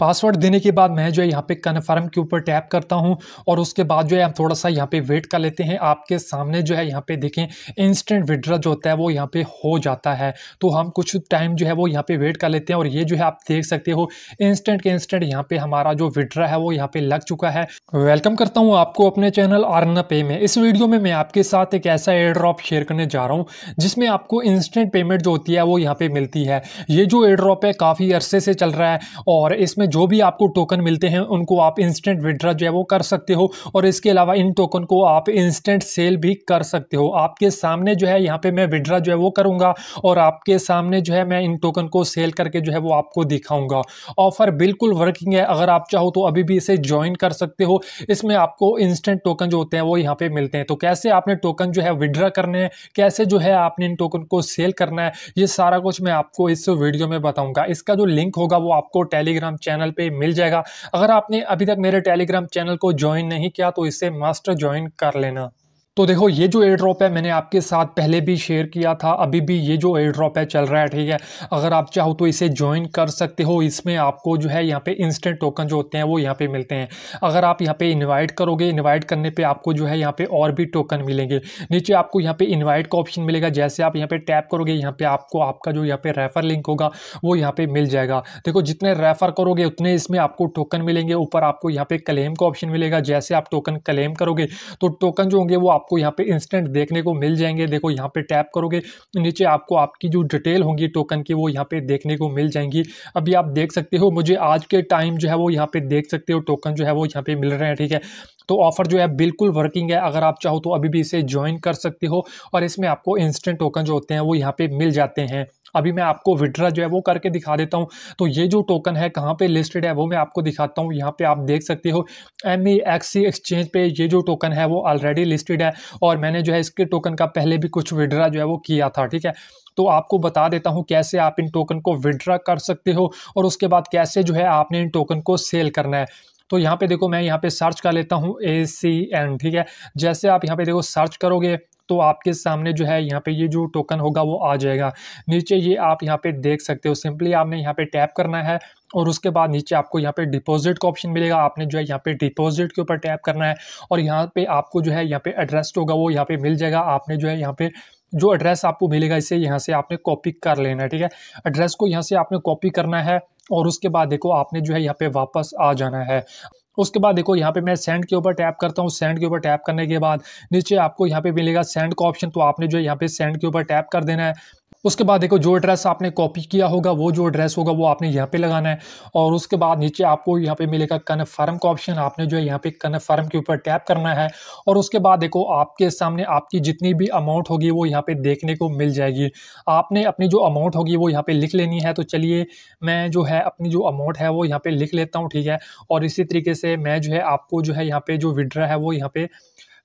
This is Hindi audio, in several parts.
पासवर्ड देने के बाद मैं जो है यहाँ पे कन्फर्म के ऊपर टैप करता हूँ और उसके बाद जो है हम थोड़ा सा यहाँ पे वेट कर लेते हैं आपके सामने जो है यहाँ पे देखें इंस्टेंट विड्रा जो होता है वो यहाँ पे हो जाता है तो हम कुछ टाइम जो है वो यहाँ पे वेट कर लेते हैं और ये जो है आप देख सकते हो इंस्टेंट के इंस्टेंट यहाँ पे हमारा जो विड्रा है वो यहाँ पे लग चुका है वेलकम करता हूँ आपको अपने चैनल आरना पे में इस वीडियो में मैं आपके साथ एक ऐसा एयर ड्रॉप शेयर करने जा रहा हूँ जिसमें आपको इंस्टेंट पेमेंट जो होती है वो यहाँ पे मिलती है ये जो एयर ड्रॉप है काफ़ी अरसे से चल रहा है और इसमें में जो भी आपको टोकन मिलते हैं उनको आप इंस्टेंट विड्रा जो है वो कर सकते हो और इसके अलावा इन टोकन को आप इंस्टेंट सेल भी कर सकते हो आपके सामने जो है यहाँ पे मैं विड्रा जो है वो करूँगा और आपके सामने जो है मैं इन टोकन को सेल करके जो है वो आपको दिखाऊँगा ऑफ़र बिल्कुल वर्किंग है अगर आप चाहो तो अभी भी इसे ज्वाइन कर सकते हो इसमें आपको इंस्टेंट टोकन जो होते हैं वो यहाँ पर मिलते हैं तो कैसे आपने टोकन जो है विड्रा करने हैं कैसे जो है आपने इन टोकन को सेल करना है ये सारा कुछ मैं आपको इस वीडियो में बताऊँगा इसका जो लिंक होगा वो आपको टेलीग्राम चैनल चैनल पे मिल जाएगा अगर आपने अभी तक मेरे टेलीग्राम चैनल को ज्वाइन नहीं किया तो इसे मास्टर ज्वाइन कर लेना तो देखो ये जो एयर ड्रॉप है मैंने आपके साथ पहले भी शेयर किया था अभी भी ये जो एयर ड्रॉप है चल रहा है ठीक है अगर आप चाहो तो इसे ज्वाइन कर सकते हो इसमें आपको जो है यहाँ पे इंस्टेंट टोकन जो होते हैं वो यहाँ पे मिलते हैं अगर आप यहाँ पे इनवाइट करोगे इनवाइट करने पे आपको जो है यहाँ पे और भी टोकन मिलेंगे नीचे आपको यहाँ पे इन्वाइट का ऑप्शन मिलेगा जैसे आप यहाँ पे टैप करोगे यहाँ पे आपको आपका जो यहाँ पे रेफर लिंक होगा वो यहाँ पे मिल जाएगा देखो जितने रेफर करोगे उतने इसमें आपको टोकन मिलेंगे ऊपर आपको यहाँ पे क्लेम का ऑप्शन मिलेगा जैसे आप टोकन क्लेम करोगे तो टोकन जो होंगे वो आप आपको यहाँ पे इंस्टेंट देखने को मिल जाएंगे देखो यहाँ पे टैप करोगे नीचे आपको आपकी जो डिटेल होंगी टोकन की वो यहाँ पे देखने को मिल जाएंगी अभी आप देख सकते हो मुझे आज के टाइम जो है वो यहाँ पे देख सकते हो टोकन जो है वो यहाँ पे मिल रहे हैं ठीक है तो ऑफर जो है बिल्कुल वर्किंग है अगर आप चाहो तो अभी भी इसे ज्वाइन कर सकते हो और इसमें आपको इंस्टेंट टोकन जो होते हैं वो यहाँ पे मिल जाते हैं अभी मैं आपको विड्रा जो है वो करके दिखा देता हूँ तो ये जो टोकन है कहाँ पे लिस्टेड है वो मैं आपको दिखाता हूँ यहाँ पे आप देख सकते हो M E X C exchange पे ये जो टोकन है वो ऑलरेडी लिस्टेड है और मैंने जो है इसके टोकन का पहले भी कुछ विड्रा जो है वो किया था ठीक है तो आपको बता देता हूँ कैसे आप इन टोकन को विड्रा कर सकते हो और उसके बाद कैसे जो है आपने इन टोकन को सेल करना है तो यहाँ पे देखो मैं यहाँ पे सर्च कर लेता हूँ ए सी एन ठीक है जैसे आप यहाँ पे देखो सर्च करोगे तो आपके सामने जो है यहाँ पे ये जो टोकन होगा वो आ जाएगा नीचे ये आप यहाँ पे देख सकते हो सिंपली आपने यहाँ पे टैप करना है और उसके बाद नीचे आपको यहाँ पे डिपॉजिट का ऑप्शन मिलेगा आपने जो है यहाँ पे डिपॉजिट के ऊपर टैप करना है और यहाँ पे आपको जो है यहाँ पे एड्रेस होगा वो यहाँ पे मिल जाएगा आपने जो है यहाँ पे जो एड्रेस आपको मिलेगा इसे यहाँ से आपने कॉपी कर लेना है ठीक है एड्रेस को यहाँ से आपने कॉपी करना है और उसके बाद देखो आपने जो है यहाँ पे वापस आ जाना है उसके बाद देखो यहाँ पे मैं सेंड के ऊपर टैप करता हूँ सेंड के ऊपर टैप करने के बाद नीचे आपको यहाँ पे मिलेगा सेंड का ऑप्शन तो आपने जो है यहाँ पे सेंड के ऊपर टैप कर देना है उसके बाद देखो जो एड्रेस आपने कॉपी किया होगा वो जो एड्रेस होगा वो आपने यहाँ पे लगाना है और उसके बाद नीचे आपको यहाँ पे मिलेगा कन्फर्म का ऑप्शन आपने जो है यहाँ पे कन्फर्म के ऊपर टैप करना है और उसके बाद देखो आपके सामने आपकी जितनी भी अमाउंट होगी वो यहाँ पे देखने को मिल जाएगी आपने अपनी जो अमाउंट होगी वो यहाँ पर लिख लेनी है तो चलिए मैं जो है अपनी जो अमाउंट है वो यहाँ पर लिख लेता हूँ ठीक है और इसी तरीके से मैं जो है आपको जो है यहाँ पर जो विड्रा है वो यहाँ पर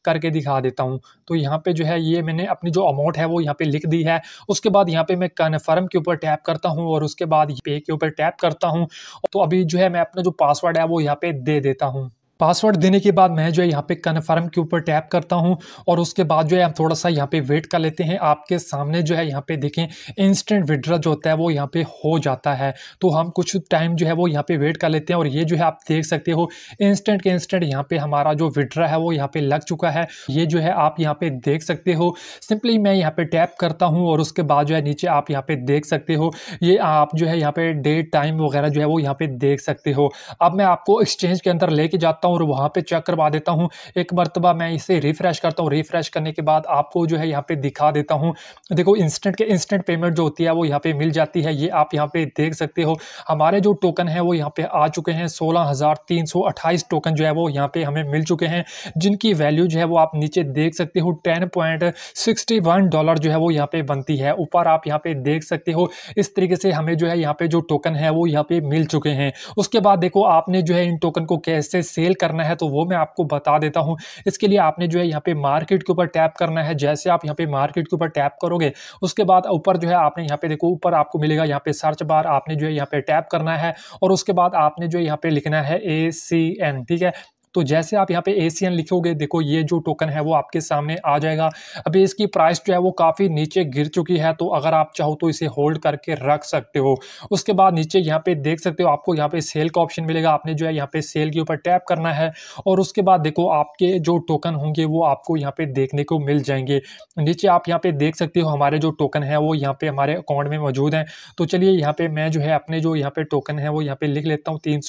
करके दिखा देता हूँ तो यहाँ पे जो है ये मैंने अपनी जो अमाउंट है वो यहाँ पे लिख दी है उसके बाद यहाँ पे मैं कन्फर्म के ऊपर टैप करता हूँ और उसके बाद पे के ऊपर टैप करता हूँ तो अभी जो है मैं अपना जो पासवर्ड है वो यहाँ पे दे देता हूँ पासवर्ड देने के बाद मैं जो है यहाँ पे कन्फर्म के ऊपर टैप करता हूँ और उसके बाद जो है हम थोड़ा सा यहाँ पे वेट कर लेते हैं आपके सामने जो है यहाँ पे देखें इंस्टेंट विड्रा जो होता है वो यहाँ पे हो जाता है तो हम कुछ टाइम जो है वो यहाँ पे वेट कर लेते हैं और ये जो है आप देख सकते हो इंस्टेंट के इंस्टेंट यहाँ पे हमारा जो विड्रा है वो यहाँ पे लग चुका है ये जो है आप यहाँ पे देख सकते हो सिंपली मैं यहाँ पे टैप करता हूँ और उसके बाद जो है नीचे आप यहाँ पे देख सकते हो ये आप जो है यहाँ पे डेट टाइम वगैरह जो है वो यहाँ पे देख सकते हो अब मैं आपको एक्सचेंज के अंदर लेके जाता हूँ हूँ और वहाँ पर चेक करवा देता हूँ एक मरतबा मैं इसे रिफ़्रेश करता हूँ रिफ़्रेश करने के बाद आपको जो है यहाँ पर दिखा देता हूँ देखो इंस्टेंट के इंस्टेंट पेमेंट जो होती है वो यहाँ पर मिल जाती है ये आप यहाँ पर देख सकते हो हमारे जो टोकन है वो यहाँ पर आ चुके हैं सोलह हज़ार तीन सौ अट्ठाईस टोकन जो है वो यहाँ पर हमें मिल चुके हैं जिनकी वैल्यू जो है वो आप नीचे देख सकते हो ten point sixty one dollar जो है वो यहाँ पे बनती है ऊपर आप यहाँ पे देख सकते हो इस तरीके से हमें जो है यहाँ पे जो टोकन है वो यहाँ पे मिल चुके हैं उसके बाद देखो आपने जो है इन टोकन को कैसे सेल सेल करना है तो वो मैं आपको बता देता हूँ इसके लिए आपने जो है यहाँ पे मार्केट के ऊपर टैप करना है जैसे आप यहाँ पे मार्केट के ऊपर टैप करोगे उसके बाद ऊपर जो है आपने यहाँ पे देखो ऊपर आपको मिलेगा यहाँ पे सर्च बार आपने जो है यहाँ पे टैप करना है और उसके बाद आपने जो है यहाँ पे लिखना है ए सी एन ठीक है तो जैसे आप यहाँ पे ए लिखोगे देखो ये जो टोकन है वो आपके सामने आ जाएगा अभी इसकी प्राइस जो है वो काफ़ी नीचे गिर चुकी है तो अगर आप चाहो तो इसे होल्ड करके रख सकते हो उसके बाद नीचे यहाँ पे देख सकते हो आपको यहाँ पे सेल का ऑप्शन मिलेगा आपने जो है यहाँ पे सेल के ऊपर टैप करना है और उसके बाद देखो आपके जो टोकन होंगे वो आपको यहाँ पे देखने को मिल जाएंगे नीचे आप यहाँ पे देख सकते हो हमारे जो टोकन है वो यहाँ पे हमारे अकाउंट में मौजूद हैं तो चलिए यहाँ पे मैं जो है अपने जो यहाँ पे टोकन है वो यहाँ पे लिख लेता हूँ तीन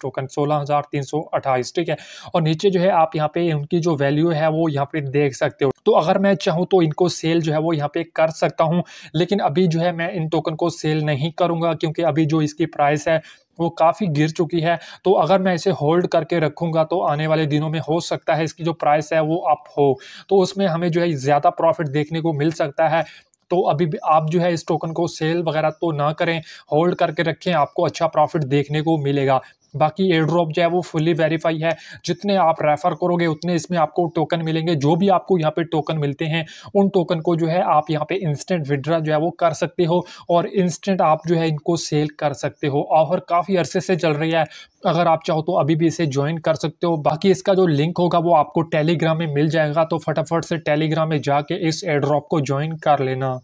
टोकन सोलह ठीक है और नीचे जो है आप यहाँ पे उनकी जो वैल्यू है वो यहाँ पे देख सकते हो तो अगर मैं चाहूँ तो इनको सेल जो है वो यहाँ पे कर सकता हूँ लेकिन अभी जो है मैं इन टोकन को सेल नहीं करूँगा क्योंकि अभी जो इसकी प्राइस है वो काफ़ी गिर चुकी है तो अगर मैं इसे होल्ड करके रखूँगा तो आने वाले दिनों में हो सकता है इसकी जो प्राइस है वो अप हो तो उसमें हमें जो है ज़्यादा प्रॉफिट देखने को मिल सकता है तो अभी भी आप जो है इस टोकन को सेल वगैरह तो ना करें होल्ड करके रखें आपको अच्छा प्रॉफिट देखने को मिलेगा बाकी एयर ड्रॉप जो है वो फुली वेरीफाई है जितने आप रेफ़र करोगे उतने इसमें आपको टोकन मिलेंगे जो भी आपको यहाँ पे टोकन मिलते हैं उन टोकन को जो है आप यहाँ पे इंस्टेंट विड्रा जो है वो कर सकते हो और इंस्टेंट आप जो है इनको सेल कर सकते हो ऑफर काफ़ी अरसे से चल रही है अगर आप चाहो तो अभी भी इसे ज्वाइन कर सकते हो बाकी इसका जो लिंक होगा वो आपको टेलीग्राम में मिल जाएगा तो फटाफट से टेलीग्राम में जाके इस एड्रॉप को ज्वाइन कर लेना